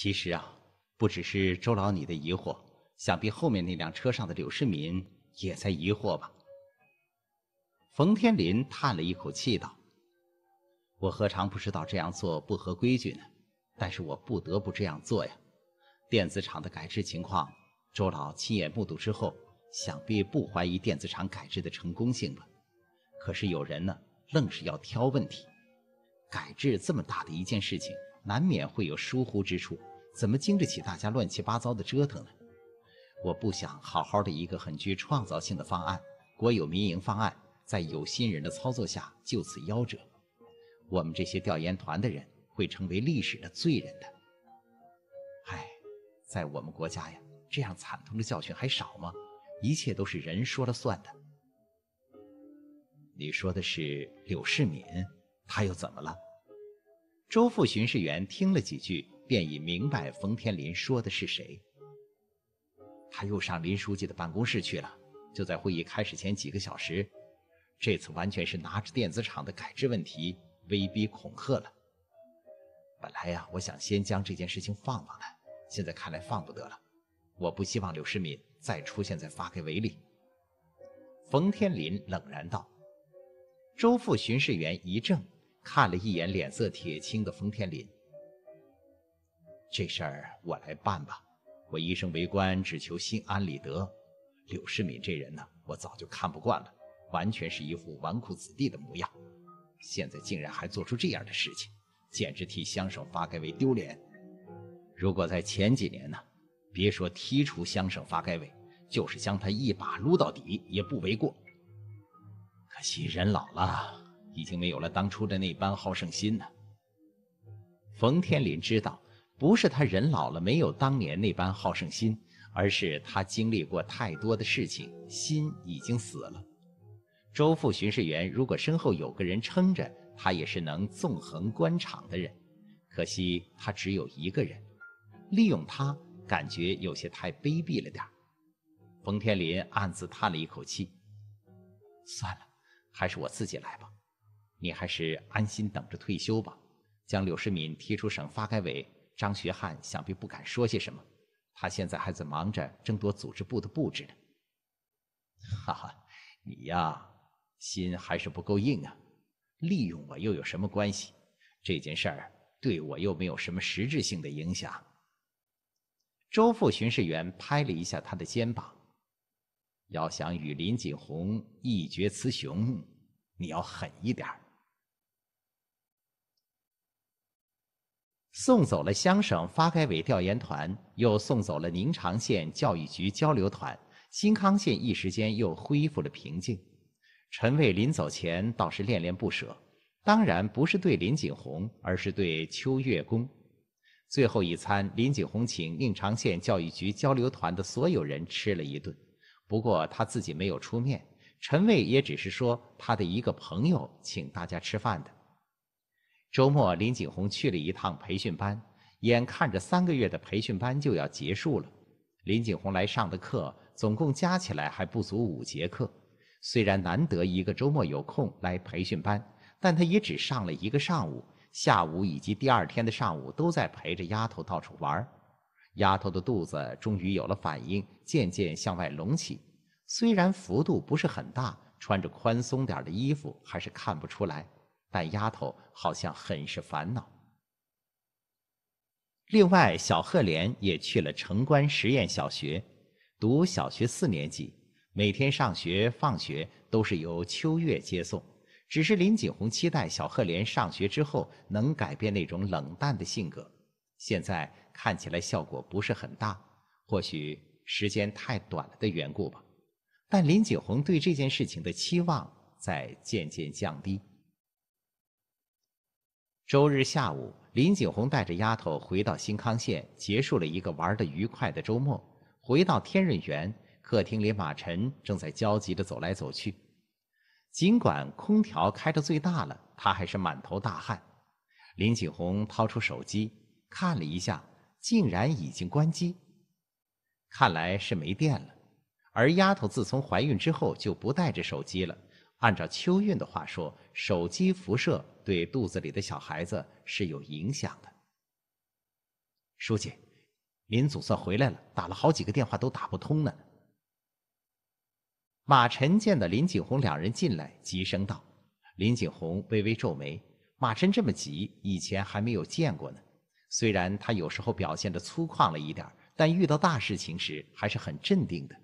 其实啊，不只是周老你的疑惑，想必后面那辆车上的柳世民也在疑惑吧。冯天林叹了一口气道：“我何尝不知道这样做不合规矩呢？但是我不得不这样做呀。电子厂的改制情况，周老亲眼目睹之后，想必不怀疑电子厂改制的成功性了。可是有人呢，愣是要挑问题。改制这么大的一件事情。”难免会有疏忽之处，怎么经得起大家乱七八糟的折腾呢？我不想好好的一个很具创造性的方案——国有民营方案，在有心人的操作下就此夭折。我们这些调研团的人会成为历史的罪人的。唉，在我们国家呀，这样惨痛的教训还少吗？一切都是人说了算的。你说的是柳世敏，他又怎么了？周副巡视员听了几句，便已明白冯天林说的是谁。他又上林书记的办公室去了，就在会议开始前几个小时。这次完全是拿着电子厂的改制问题威逼恐吓了。本来呀，我想先将这件事情放放的，现在看来放不得了。我不希望柳世敏再出现在发改委里。”冯天林冷然道。周副巡视员一怔。看了一眼脸色铁青的冯天林，这事儿我来办吧。我一生为官，只求心安理得。柳世敏这人呢，我早就看不惯了，完全是一副纨绔子弟的模样。现在竟然还做出这样的事情，简直替乡省发改委丢脸。如果在前几年呢，别说踢出乡省发改委，就是将他一把撸到底也不为过。可惜人老了。已经没有了当初的那般好胜心呢。冯天林知道，不是他人老了没有当年那般好胜心，而是他经历过太多的事情，心已经死了。周副巡视员如果身后有个人撑着他，也是能纵横官场的人。可惜他只有一个人，利用他感觉有些太卑鄙了点冯天林暗自叹了一口气，算了，还是我自己来吧。你还是安心等着退休吧。将柳世敏踢出省发改委，张学汉想必不敢说些什么。他现在还在忙着争夺组织部的布置呢。哈哈，你呀，心还是不够硬啊。利用我又有什么关系？这件事儿对我又没有什么实质性的影响。周副巡视员拍了一下他的肩膀。要想与林锦鸿一决雌雄，你要狠一点儿。送走了乡省发改委调研团，又送走了宁长县教育局交流团，新康县一时间又恢复了平静。陈卫临走前倒是恋恋不舍，当然不是对林锦红，而是对秋月宫。最后一餐，林锦红请宁长县教育局交流团的所有人吃了一顿，不过他自己没有出面。陈卫也只是说他的一个朋友请大家吃饭的。周末，林景洪去了一趟培训班，眼看着三个月的培训班就要结束了。林景洪来上的课总共加起来还不足五节课。虽然难得一个周末有空来培训班，但他也只上了一个上午，下午以及第二天的上午都在陪着丫头到处玩儿。丫头的肚子终于有了反应，渐渐向外隆起，虽然幅度不是很大，穿着宽松点的衣服还是看不出来。但丫头好像很是烦恼。另外，小赫莲也去了城关实验小学，读小学四年级，每天上学放学都是由秋月接送。只是林锦红期待小赫莲上学之后能改变那种冷淡的性格，现在看起来效果不是很大，或许时间太短了的缘故吧。但林锦红对这件事情的期望在渐渐降低。周日下午，林景洪带着丫头回到新康县，结束了一个玩得愉快的周末。回到天润园，客厅里马晨正在焦急地走来走去。尽管空调开到最大了，他还是满头大汗。林景洪掏出手机看了一下，竟然已经关机，看来是没电了。而丫头自从怀孕之后就不带着手机了。按照秋韵的话说，手机辐射。对肚子里的小孩子是有影响的，书记，您总算回来了，打了好几个电话都打不通呢。马晨见到林景洪两人进来，急声道：“林景洪微微皱眉，马晨这么急，以前还没有见过呢。虽然他有时候表现的粗犷了一点，但遇到大事情时还是很镇定的。”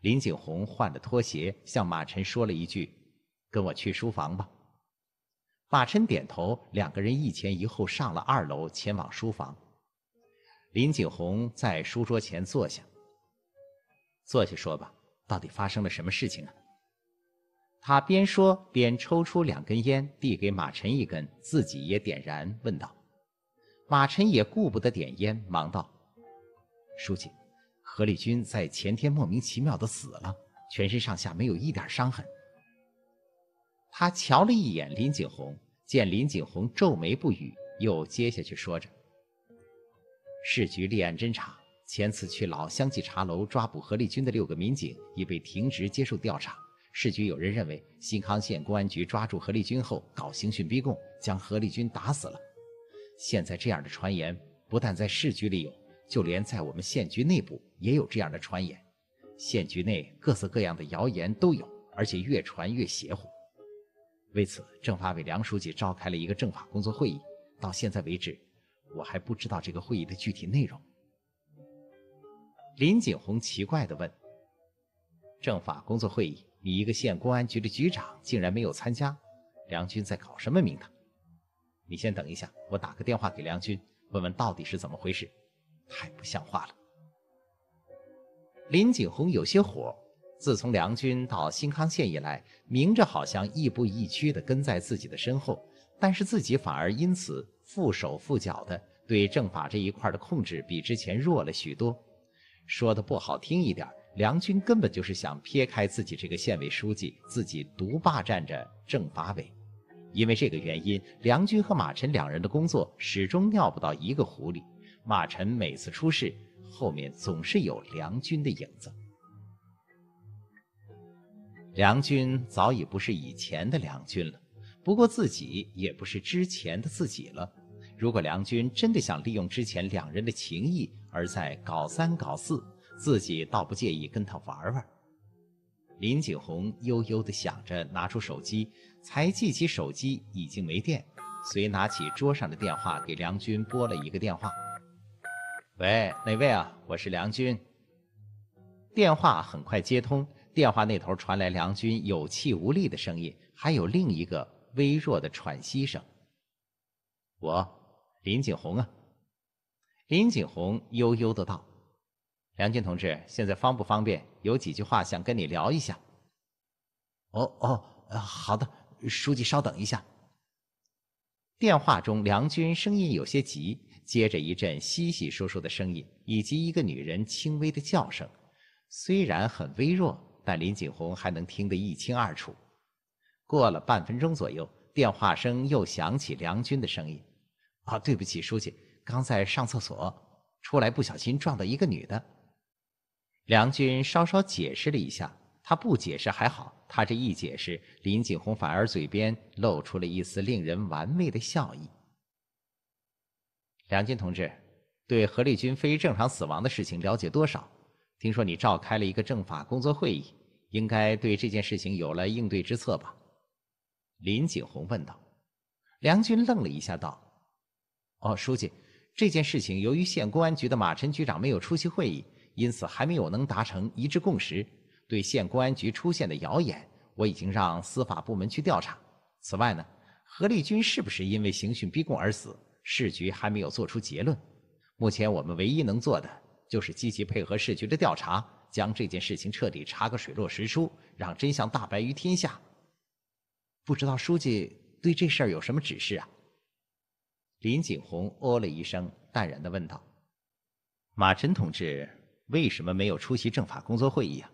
林景洪换了拖鞋，向马晨说了一句：“跟我去书房吧。”马晨点头，两个人一前一后上了二楼，前往书房。林景洪在书桌前坐下，坐下说吧，到底发生了什么事情啊？他边说边抽出两根烟，递给马晨一根，自己也点燃，问道：“马晨也顾不得点烟，忙道：‘书记，何立军在前天莫名其妙的死了，全身上下没有一点伤痕。’他瞧了一眼林景洪。”见林锦洪皱眉不语，又接下去说着：“市局立案侦查，前次去老乡记茶楼抓捕何立军的六个民警已被停职接受调查。市局有人认为，新康县公安局抓住何立军后搞刑讯逼供，将何立军打死了。现在这样的传言不但在市局里有，就连在我们县局内部也有这样的传言。县局内各色各样的谣言都有，而且越传越邪乎。”为此，政法委梁书记召开了一个政法工作会议。到现在为止，我还不知道这个会议的具体内容。林景洪奇怪地问：“政法工作会议，你一个县公安局的局长竟然没有参加？梁军在搞什么名堂？”你先等一下，我打个电话给梁军，问问到底是怎么回事。太不像话了！林景洪有些火。自从梁军到新康县以来，明着好像亦步亦趋地跟在自己的身后，但是自己反而因此负手负脚的，对政法这一块的控制比之前弱了许多。说的不好听一点，梁军根本就是想撇开自己这个县委书记，自己独霸占着政法委。因为这个原因，梁军和马晨两人的工作始终尿不到一个壶里。马晨每次出事，后面总是有梁军的影子。梁军早已不是以前的梁军了，不过自己也不是之前的自己了。如果梁军真的想利用之前两人的情谊而在搞三搞四，自己倒不介意跟他玩玩。林景洪悠悠地想着，拿出手机，才记起手机已经没电，遂拿起桌上的电话给梁军拨了一个电话：“喂，哪位啊？我是梁军。”电话很快接通。电话那头传来梁军有气无力的声音，还有另一个微弱的喘息声。我，林景洪啊。林景洪悠悠的道：“梁军同志，现在方不方便？有几句话想跟你聊一下。”哦哦，好的，书记稍等一下。电话中，梁军声音有些急，接着一阵稀稀疏疏的声音，以及一个女人轻微的叫声，虽然很微弱。但林锦红还能听得一清二楚。过了半分钟左右，电话声又响起，梁军的声音：“啊，对不起，书记，刚在上厕所，出来不小心撞到一个女的。”梁军稍稍解释了一下，他不解释还好，他这一解释，林锦红反而嘴边露出了一丝令人玩味的笑意。梁军同志，对何丽君非正常死亡的事情了解多少？听说你召开了一个政法工作会议。应该对这件事情有了应对之策吧？林景洪问道。梁军愣了一下，道：“哦，书记，这件事情由于县公安局的马晨局长没有出席会议，因此还没有能达成一致共识。对县公安局出现的谣言，我已经让司法部门去调查。此外呢，何立军是不是因为刑讯逼供而死？市局还没有做出结论。目前我们唯一能做的就是积极配合市局的调查。”将这件事情彻底查个水落石出，让真相大白于天下。不知道书记对这事儿有什么指示啊？林景洪哦了一声，淡然的问道：“马晨同志为什么没有出席政法工作会议啊？”“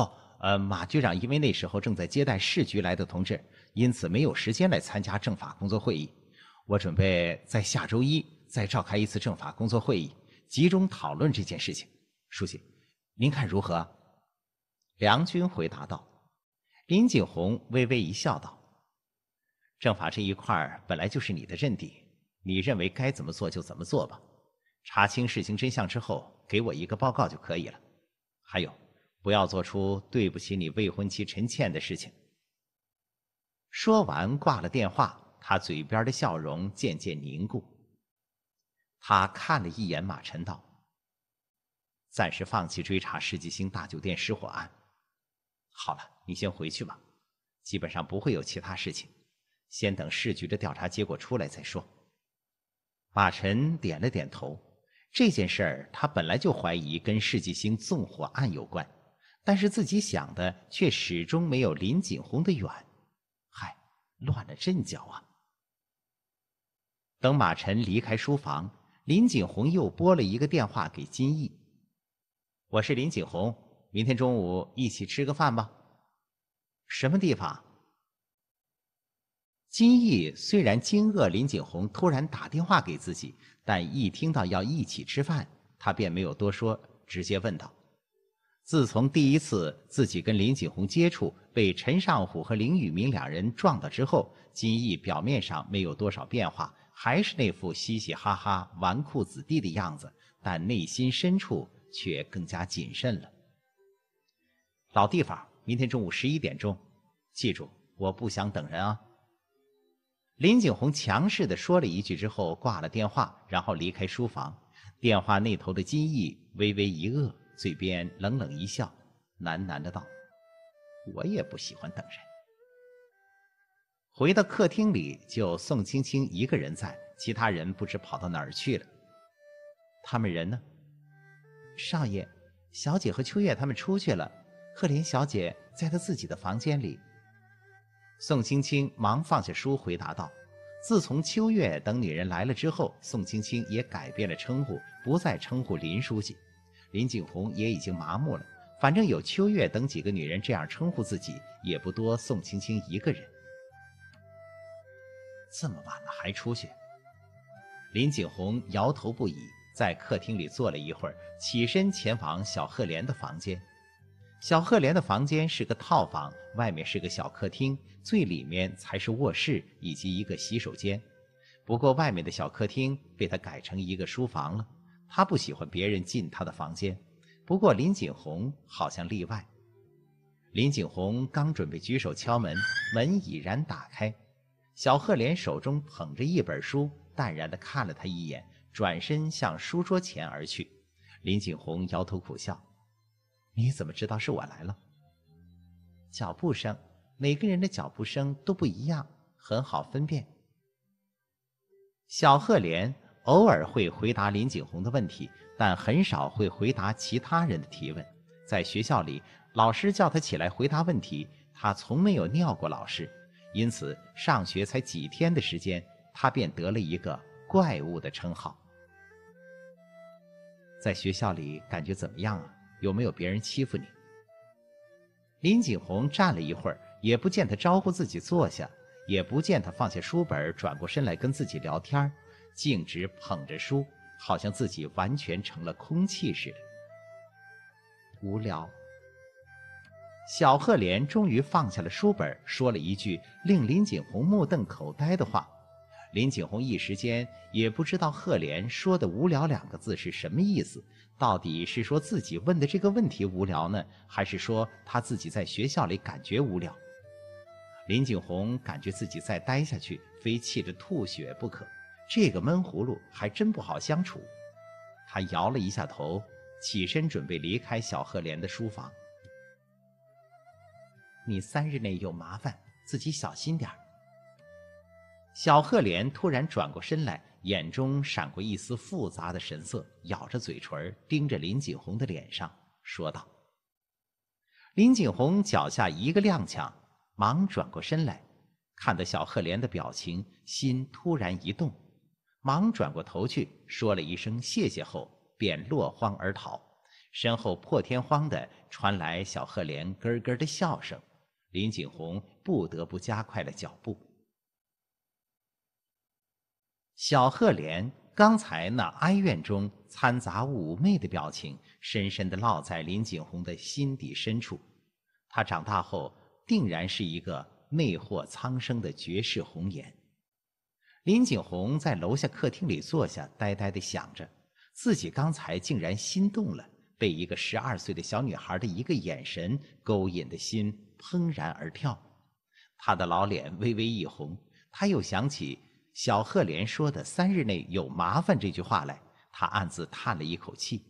哦，呃，马局长因为那时候正在接待市局来的同志，因此没有时间来参加政法工作会议。我准备在下周一再召开一次政法工作会议，集中讨论这件事情，书记。”您看如何？梁军回答道。林景洪微微一笑，道：“政法这一块本来就是你的阵地，你认为该怎么做就怎么做吧。查清事情真相之后，给我一个报告就可以了。还有，不要做出对不起你未婚妻陈倩的事情。”说完，挂了电话。他嘴边的笑容渐渐凝固。他看了一眼马尘，道。暂时放弃追查世纪星大酒店失火案。好了，你先回去吧，基本上不会有其他事情，先等市局的调查结果出来再说。马晨点了点头。这件事儿，他本来就怀疑跟世纪星纵火案有关，但是自己想的却始终没有林锦红的远，嗨，乱了阵脚啊！等马晨离开书房，林锦红又拨了一个电话给金毅。我是林景洪，明天中午一起吃个饭吧。什么地方？金毅虽然惊愕林景洪突然打电话给自己，但一听到要一起吃饭，他便没有多说，直接问道：“自从第一次自己跟林景洪接触，被陈尚虎和林宇明两人撞到之后，金毅表面上没有多少变化，还是那副嘻嘻哈哈纨绔子弟的样子，但内心深处……”却更加谨慎了。老地方，明天中午十一点钟，记住，我不想等人啊。林景洪强势的说了一句之后，挂了电话，然后离开书房。电话那头的金毅微微一愕，嘴边冷冷一笑，喃喃的道：“我也不喜欢等人。”回到客厅里，就宋青青一个人在，其他人不知跑到哪儿去了。他们人呢？少爷，小姐和秋月他们出去了，赫莲小姐在她自己的房间里。宋青青忙放下书，回答道：“自从秋月等女人来了之后，宋青青也改变了称呼，不再称呼林书记。林景洪也已经麻木了，反正有秋月等几个女人这样称呼自己，也不多宋青青一个人。这么晚了还出去？”林景洪摇头不已。在客厅里坐了一会儿，起身前往小赫莲的房间。小赫莲的房间是个套房，外面是个小客厅，最里面才是卧室以及一个洗手间。不过外面的小客厅被他改成一个书房了。他不喜欢别人进他的房间，不过林锦洪好像例外。林锦洪刚准备举手敲门，门已然打开。小赫莲手中捧着一本书，淡然地看了他一眼。转身向书桌前而去，林景洪摇头苦笑：“你怎么知道是我来了？”脚步声，每个人的脚步声都不一样，很好分辨。小赫连偶尔会回答林景洪的问题，但很少会回答其他人的提问。在学校里，老师叫他起来回答问题，他从没有尿过老师，因此上学才几天的时间，他便得了一个怪物的称号。在学校里感觉怎么样啊？有没有别人欺负你？林锦洪站了一会儿，也不见他招呼自己坐下，也不见他放下书本转过身来跟自己聊天，径直捧着书，好像自己完全成了空气似的。无聊。小赫莲终于放下了书本，说了一句令林锦洪目瞪口呆的话。林景洪一时间也不知道赫莲说的“无聊”两个字是什么意思，到底是说自己问的这个问题无聊呢，还是说他自己在学校里感觉无聊？林景洪感觉自己再待下去非气得吐血不可，这个闷葫芦还真不好相处。他摇了一下头，起身准备离开小赫莲的书房。你三日内有麻烦，自己小心点儿。小赫莲突然转过身来，眼中闪过一丝复杂的神色，咬着嘴唇，盯着林锦洪的脸上，说道：“林锦洪脚下一个踉跄，忙转过身来，看到小赫莲的表情，心突然一动，忙转过头去，说了一声谢谢后，便落荒而逃。身后破天荒地传来小赫莲咯咯的笑声，林锦洪不得不加快了脚步。”小赫莲刚才那哀怨中掺杂妩媚的表情，深深的烙在林锦红的心底深处。她长大后定然是一个魅惑苍生的绝世红颜。林锦红在楼下客厅里坐下，呆呆的想着，自己刚才竟然心动了，被一个十二岁的小女孩的一个眼神勾引的心怦然而跳。他的老脸微微一红，他又想起。小赫连说的“三日内有麻烦”这句话来，他暗自叹了一口气：“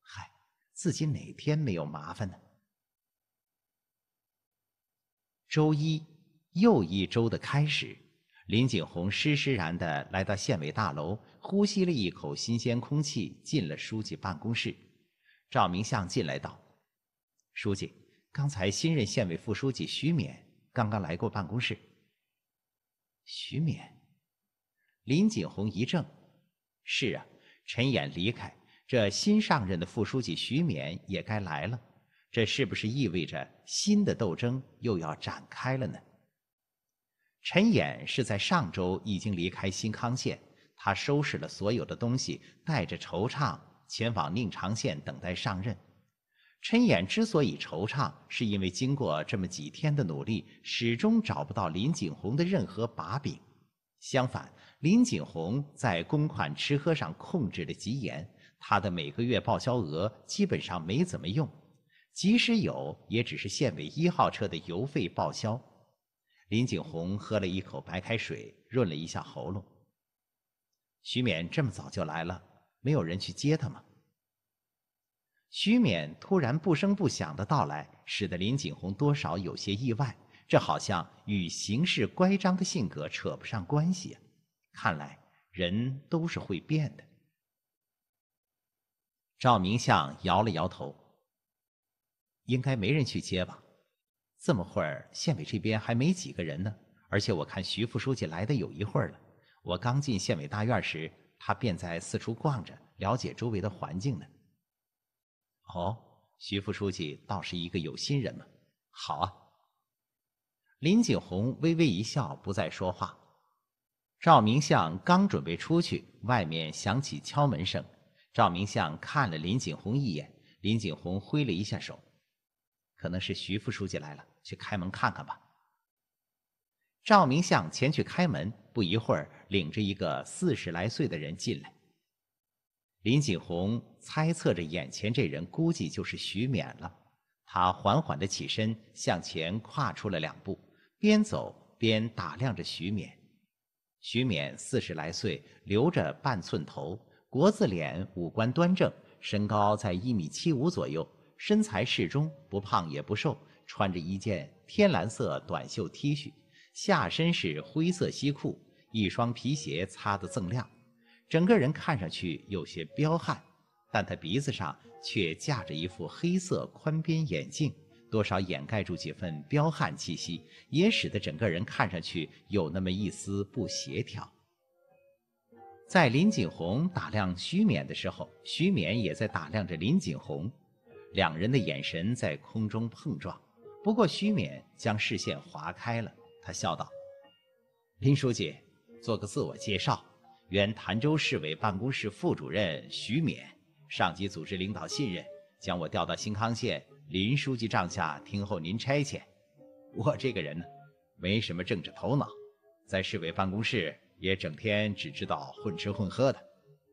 嗨，自己哪天没有麻烦呢？”周一又一周的开始，林景洪施施然的来到县委大楼，呼吸了一口新鲜空气，进了书记办公室。赵明相进来道：“书记，刚才新任县委副书记徐勉刚刚来过办公室。”徐勉。林锦洪一怔：“是啊，陈演离开，这新上任的副书记徐勉也该来了。这是不是意味着新的斗争又要展开了呢？”陈演是在上周已经离开新康县，他收拾了所有的东西，带着惆怅前往宁长县等待上任。陈演之所以惆怅，是因为经过这么几天的努力，始终找不到林锦洪的任何把柄。相反，林锦洪在公款吃喝上控制的极严，他的每个月报销额基本上没怎么用，即使有，也只是县委一号车的油费报销。林锦洪喝了一口白开水，润了一下喉咙。徐勉这么早就来了，没有人去接他吗？徐勉突然不声不响的到来，使得林锦洪多少有些意外。这好像与行事乖张的性格扯不上关系啊。看来人都是会变的。赵明相摇了摇头：“应该没人去接吧？这么会儿，县委这边还没几个人呢。而且我看徐副书记来的有一会儿了，我刚进县委大院时，他便在四处逛着，了解周围的环境呢。”哦，徐副书记倒是一个有心人嘛。好啊。林锦洪微微一笑，不再说话。赵明相刚准备出去，外面响起敲门声。赵明相看了林锦洪一眼，林锦洪挥了一下手，可能是徐副书记来了，去开门看看吧。赵明相前去开门，不一会儿，领着一个四十来岁的人进来。林锦洪猜测着眼前这人估计就是徐勉了，他缓缓的起身，向前跨出了两步。边走边打量着徐勉，徐勉四十来岁，留着半寸头，国字脸，五官端正，身高在一米七五左右，身材适中，不胖也不瘦，穿着一件天蓝色短袖 T 恤，下身是灰色西裤，一双皮鞋擦得锃亮，整个人看上去有些彪悍，但他鼻子上却架着一副黑色宽边眼镜。多少掩盖住几分彪悍气息，也使得整个人看上去有那么一丝不协调。在林锦洪打量徐勉的时候，徐勉也在打量着林锦洪，两人的眼神在空中碰撞。不过，徐勉将视线划开了，他笑道：“林书记，做个自我介绍，原潭州市委办公室副主任徐勉，上级组织领导信任，将我调到新康县。”林书记帐下，听候您差遣。我这个人呢，没什么政治头脑，在市委办公室也整天只知道混吃混喝的。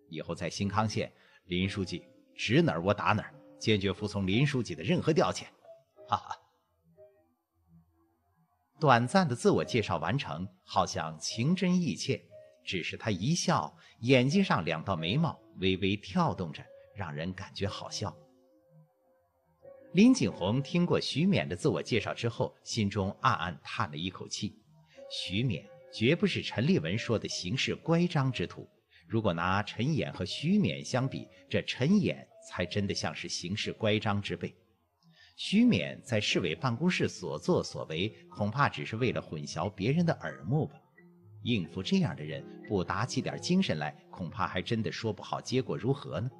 以后在新康县，林书记指哪儿我打哪儿，坚决服从林书记的任何调遣。哈哈。短暂的自我介绍完成，好像情真意切，只是他一笑，眼睛上两道眉毛微微跳动着，让人感觉好笑。林景洪听过徐勉的自我介绍之后，心中暗暗叹了一口气。徐勉绝不是陈立文说的行事乖张之徒。如果拿陈演和徐勉相比，这陈演才真的像是行事乖张之辈。徐勉在市委办公室所作所为，恐怕只是为了混淆别人的耳目吧。应付这样的人，不打起点精神来，恐怕还真的说不好结果如何呢。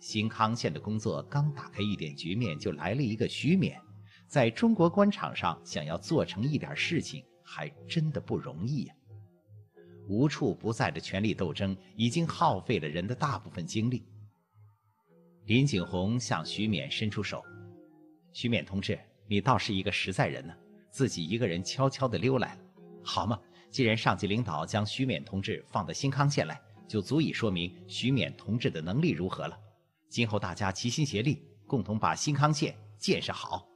新康县的工作刚打开一点局面，就来了一个徐冕。在中国官场上，想要做成一点事情，还真的不容易呀。无处不在的权力斗争已经耗费了人的大部分精力。林景洪向徐冕伸出手：“徐冕同志，你倒是一个实在人呢，自己一个人悄悄地溜来了，好嘛！既然上级领导将徐冕同志放到新康县来，就足以说明徐冕同志的能力如何了。”今后大家齐心协力，共同把新康县建设好。